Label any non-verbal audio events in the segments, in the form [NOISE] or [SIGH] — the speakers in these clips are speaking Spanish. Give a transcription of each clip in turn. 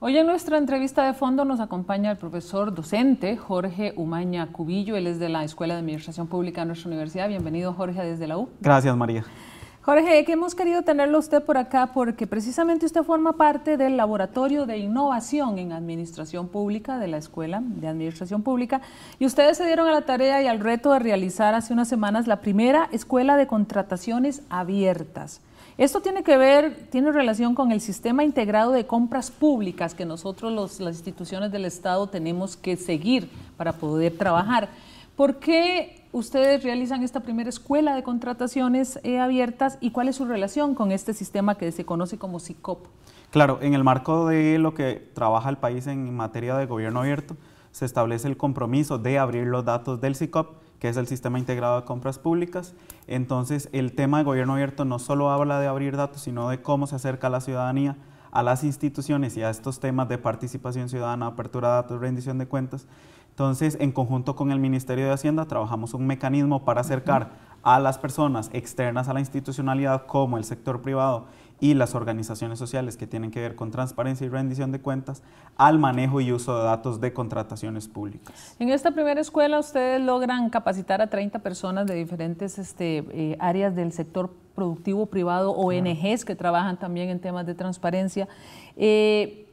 Hoy en nuestra entrevista de fondo nos acompaña el profesor docente Jorge Umaña Cubillo. Él es de la Escuela de Administración Pública de nuestra universidad. Bienvenido, Jorge, desde la U. Gracias, María. Jorge, que hemos querido tenerlo usted por acá porque precisamente usted forma parte del Laboratorio de Innovación en Administración Pública de la Escuela de Administración Pública y ustedes se dieron a la tarea y al reto de realizar hace unas semanas la primera escuela de contrataciones abiertas. Esto tiene que ver, tiene relación con el sistema integrado de compras públicas que nosotros las instituciones del Estado tenemos que seguir para poder trabajar. ¿Por qué ustedes realizan esta primera escuela de contrataciones eh, abiertas y cuál es su relación con este sistema que se conoce como CICOP? Claro, en el marco de lo que trabaja el país en materia de gobierno abierto, se establece el compromiso de abrir los datos del SICOP que es el Sistema Integrado de Compras Públicas. Entonces, el tema de gobierno abierto no solo habla de abrir datos, sino de cómo se acerca a la ciudadanía, a las instituciones y a estos temas de participación ciudadana, apertura de datos, rendición de cuentas. Entonces, en conjunto con el Ministerio de Hacienda, trabajamos un mecanismo para acercar a las personas externas a la institucionalidad, como el sector privado y las organizaciones sociales que tienen que ver con transparencia y rendición de cuentas al manejo y uso de datos de contrataciones públicas. En esta primera escuela ustedes logran capacitar a 30 personas de diferentes este, eh, áreas del sector productivo privado, ONGs que trabajan también en temas de transparencia. Eh,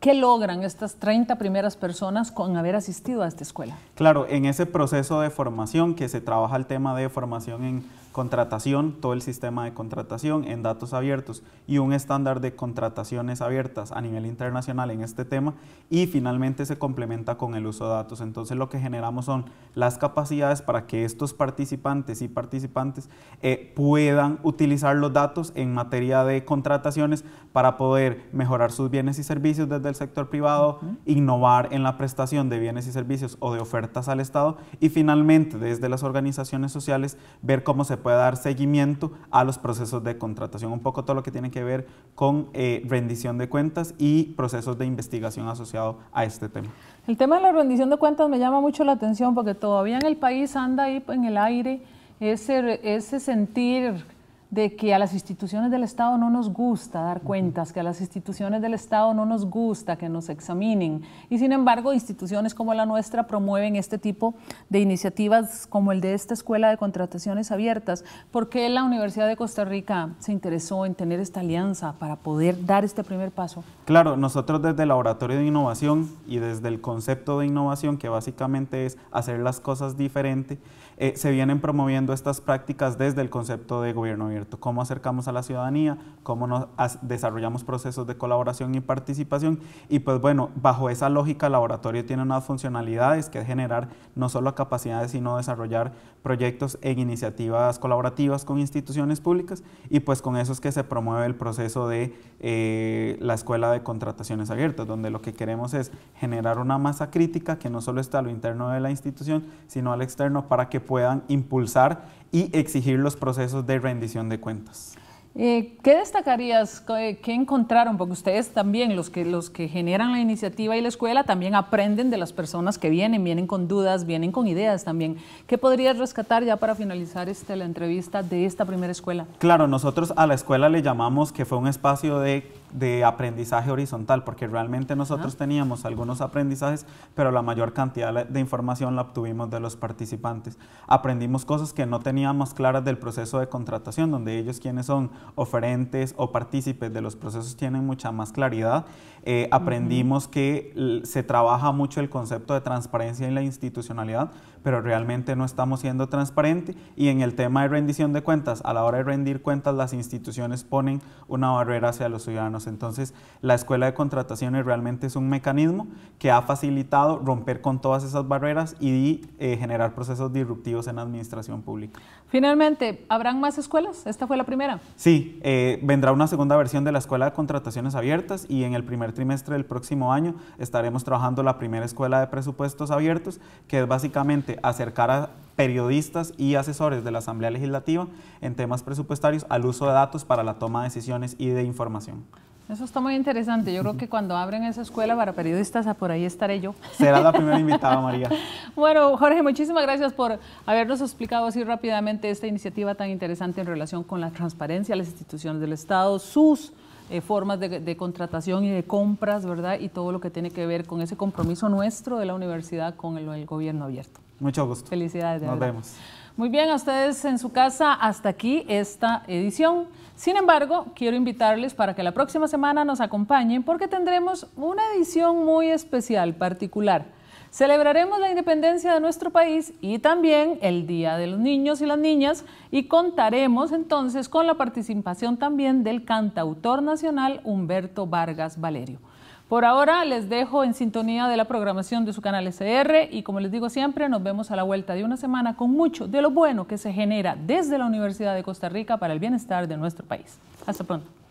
¿Qué logran estas 30 primeras personas con haber asistido a esta escuela? Claro, en ese proceso de formación que se trabaja el tema de formación en contratación, todo el sistema de contratación en datos abiertos y un estándar de contrataciones abiertas a nivel internacional en este tema y finalmente se complementa con el uso de datos. Entonces lo que generamos son las capacidades para que estos participantes y participantes eh, puedan utilizar los datos en materia de contrataciones para poder mejorar sus bienes y servicios desde el sector privado, innovar en la prestación de bienes y servicios o de ofertas al Estado y finalmente desde las organizaciones sociales ver cómo se puede dar seguimiento a los procesos de contratación, un poco todo lo que tiene que ver con eh, rendición de cuentas y procesos de investigación asociado a este tema. El tema de la rendición de cuentas me llama mucho la atención porque todavía en el país anda ahí en el aire ese, ese sentir de que a las instituciones del Estado no nos gusta dar cuentas, que a las instituciones del Estado no nos gusta que nos examinen. Y sin embargo, instituciones como la nuestra promueven este tipo de iniciativas como el de esta Escuela de Contrataciones Abiertas. ¿Por qué la Universidad de Costa Rica se interesó en tener esta alianza para poder dar este primer paso? Claro, nosotros desde el Laboratorio de Innovación y desde el concepto de innovación, que básicamente es hacer las cosas diferente, eh, se vienen promoviendo estas prácticas desde el concepto de gobierno cómo acercamos a la ciudadanía, cómo nos desarrollamos procesos de colaboración y participación. Y pues bueno, bajo esa lógica, el laboratorio tiene unas funcionalidades que es generar no solo capacidades, sino desarrollar proyectos en iniciativas colaborativas con instituciones públicas y pues con eso es que se promueve el proceso de eh, la Escuela de Contrataciones Abiertas, donde lo que queremos es generar una masa crítica que no solo está a lo interno de la institución, sino al externo para que puedan impulsar y exigir los procesos de rendición de cuentas. Eh, ¿Qué destacarías? ¿Qué encontraron? Porque ustedes también, los que, los que generan la iniciativa y la escuela, también aprenden de las personas que vienen, vienen con dudas, vienen con ideas también. ¿Qué podrías rescatar ya para finalizar este, la entrevista de esta primera escuela? Claro, nosotros a la escuela le llamamos que fue un espacio de de aprendizaje horizontal, porque realmente nosotros teníamos algunos aprendizajes, pero la mayor cantidad de información la obtuvimos de los participantes. Aprendimos cosas que no teníamos claras del proceso de contratación, donde ellos quienes son oferentes o partícipes de los procesos tienen mucha más claridad. Eh, aprendimos que se trabaja mucho el concepto de transparencia y la institucionalidad, pero realmente no estamos siendo transparentes y en el tema de rendición de cuentas, a la hora de rendir cuentas las instituciones ponen una barrera hacia los ciudadanos. Entonces, la escuela de contrataciones realmente es un mecanismo que ha facilitado romper con todas esas barreras y eh, generar procesos disruptivos en administración pública. Finalmente, ¿habrán más escuelas? ¿Esta fue la primera? Sí, eh, vendrá una segunda versión de la escuela de contrataciones abiertas y en el primer trimestre del próximo año estaremos trabajando la primera escuela de presupuestos abiertos, que es básicamente acercar a periodistas y asesores de la Asamblea Legislativa en temas presupuestarios al uso de datos para la toma de decisiones y de información. Eso está muy interesante. Yo creo que cuando abren esa escuela para periodistas, por ahí estaré yo. Será la primera [LAUGHS] invitada, María. Bueno, Jorge, muchísimas gracias por habernos explicado así rápidamente esta iniciativa tan interesante en relación con la transparencia, de las instituciones del Estado, sus eh, formas de, contratación y de compras, ¿verdad? Y todo lo que tiene que ver con ese compromiso nuestro de la universidad con el, gobierno abierto. Mucho gusto. Felicidades. Nos vemos. Muy bien, a ustedes en su casa, hasta aquí esta edición. Sin embargo, quiero invitarles para que la próxima semana nos acompañen porque tendremos una edición muy especial, particular Celebraremos la independencia de nuestro país y también el Día de los Niños y las Niñas y contaremos entonces con la participación también del cantautor nacional Humberto Vargas Valerio. Por ahora les dejo en sintonía de la programación de su canal SR y como les digo siempre, nos vemos a la vuelta de una semana con mucho de lo bueno que se genera desde la Universidad de Costa Rica para el bienestar de nuestro país. Hasta pronto.